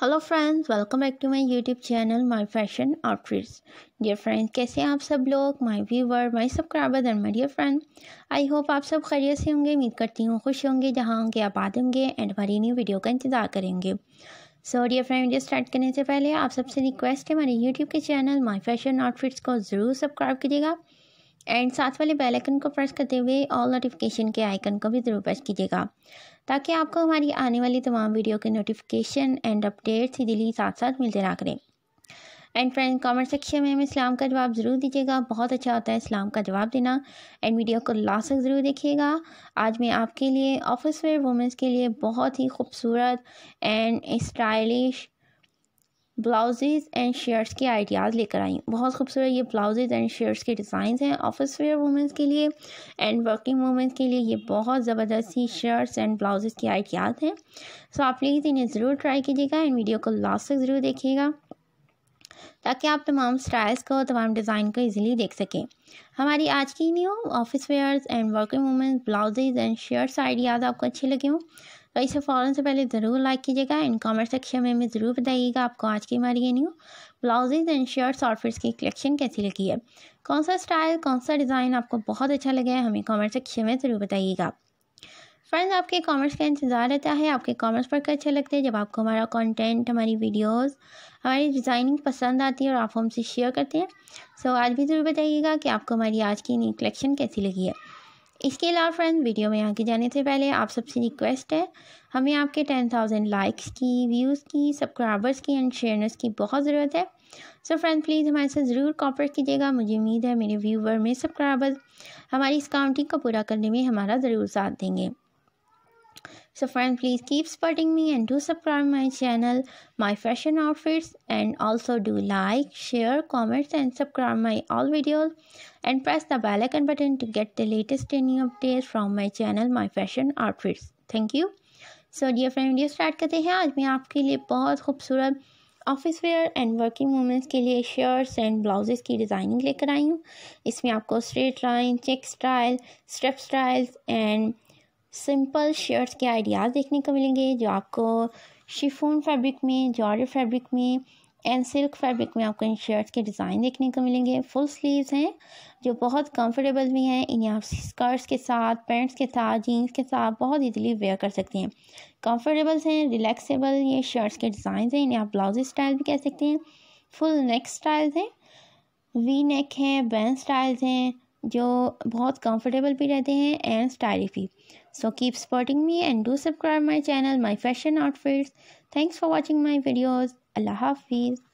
Hello friends welcome back to my YouTube channel my fashion outfits dear friends कैसे हैं आप सब लोग my viewer my subscriber and my dear friend I hope आप सब खैरियत से होंगे उम्मीद करती हूँ खुश होंगे जहाँ होंगे आबाद होंगे एंड हमारी न्यू वीडियो का इंतजार करेंगे so dear friend video start करने से पहले आप सबसे रिक्वेस्ट है हमारे यूट्यूब के चैनल माई फैशन आउटफिट्स को ज़रूर सब्सक्राइब कीजिएगा एंड साथ वाले बेल आइकन को प्रेस करते हुए ऑल नोटिफिकेशन के आइकन को भी ज़रूर प्रेस कीजिएगा ताकि आपको हमारी आने वाली तमाम वीडियो के नोटिफिकेशन एंड अपडेट्स दिली साथ साथ मिलते रहा करें एंड फ्रेंड कमेंट सेक्शन में हमें इस्लाम का जवाब ज़रूर दीजिएगा बहुत अच्छा होता है इस्लाम का जवाब देना एंड वीडियो को लास्ट तक ज़रूर देखिएगा आज मैं आपके लिए ऑफिस वेयर वुमेंस के लिए बहुत ही खूबसूरत and stylish blouses and shirts के आइडियाज़ लेकर आई बहुत खूबसूरत ये ब्लाउजेज़ एंड शर्ट्स के डिज़ाइन हैं ऑफिस वेयर वूमेंस के लिए एंड वर्किंग वूमेंस के लिए ये बहुत ज़बरदस्त ही शर्ट्स एंड ब्लाउजेज़ के आइडियाज़ हैं सो आप प्लीज़ इन्हें ज़रूर ट्राई कीजिएगा एंड वीडियो को लास्ट तक ज़रूर देखिएगा ताकि आप तमाम स्टाइल्स को तमाम डिज़ाइन को ईज़िली देख सकें हमारी आज की new office wears and working womens blouses and shirts ideas आपको अच्छे लगे हों तो इसे फ़ौरन से पहले ज़रूर लाइक कीजिएगा एंड कमेंट सेक्शन में हमें ज़रूर बताइएगा आपको आज की हमारी ये न्यू ब्लाउजेज एंड शर्ट्स और की कलेक्शन कैसी लगी है कौन सा स्टाइल कौन सा डिज़ाइन आपको बहुत अच्छा लगे है हमें कॉमेंट सेक्शन में ज़रूर बताइएगा फ्रेंड्स आपके कॉमर्स का इंतज़ार रहता है आपके पढ़ पढ़कर अच्छे लगते हैं जब आपको हमारा कंटेंट हमारी वीडियोस हमारी डिज़ाइनिंग पसंद आती है और आप हमसे शेयर करते हैं सो so, आज भी ज़रूर बताइएगा कि आपको हमारी आज की न्यू कलेक्शन कैसी लगी है इसके अलावा फ्रेंड वीडियो में आगे जाने से पहले आप सबसे रिक्वेस्ट है हमें आपके टेन थाउजेंड लाइक्स की व्यूज़ की सब्सक्राइबर्स की एंड शेयरस की बहुत ज़रूरत है सो फ्रेंड प्लीज़ हमारे साथ ज़रूर कॉपरेट कीजिएगा मुझे उम्मीद है मेरे व्यूवर में सब्सक्राइबर्स हमारी इस काउंटिंग को पूरा करने में हमारा ज़रूर साथ देंगे So friend, please keep supporting me and do subscribe my channel, my fashion outfits and also do like, share, comments and subscribe my all videos and press the bell icon button to get the latest trending updates from my channel, my fashion outfits. Thank you. So dear friend video start करते हैं आज मैं आपके लिए बहुत खूबसूरत office wear and working womens के लिए शर्ट्स एंड ब्लाउजेस की डिज़ाइनिंग लेकर आई हूँ इसमें आपको straight line check style step styles and simple shirts के आइडियाज़ देखने को मिलेंगे जो आपको शिफोन फैब्रिक में जॉर्ज फैब्रिक में एंड सिल्क फैब्रिक में आपको इन शर्ट्स के डिज़ाइन देखने को मिलेंगे फुल स्लीव्स हैं जो बहुत कंफर्टेबल भी हैं इन्हें आप स्कर्ट्स के साथ पैंट्स के साथ जीन्स के साथ बहुत इजीली वेयर कर सकते हैं कंफर्टेबल्स हैं रिलैक्सेबल ये शर्ट्स के डिज़ाइन हैं इन्हें आप ब्लाउज स्टाइल भी कह सकते हैं फुल नेक स्टाइल्स हैं वी नेक हैं बैन स्टाइल्स हैं जो बहुत कंफर्टेबल भी रहते हैं एंड स्टाइलिश भी so keep supporting me and do subscribe my channel my fashion outfits thanks for watching my videos अल्लाह हाफिज़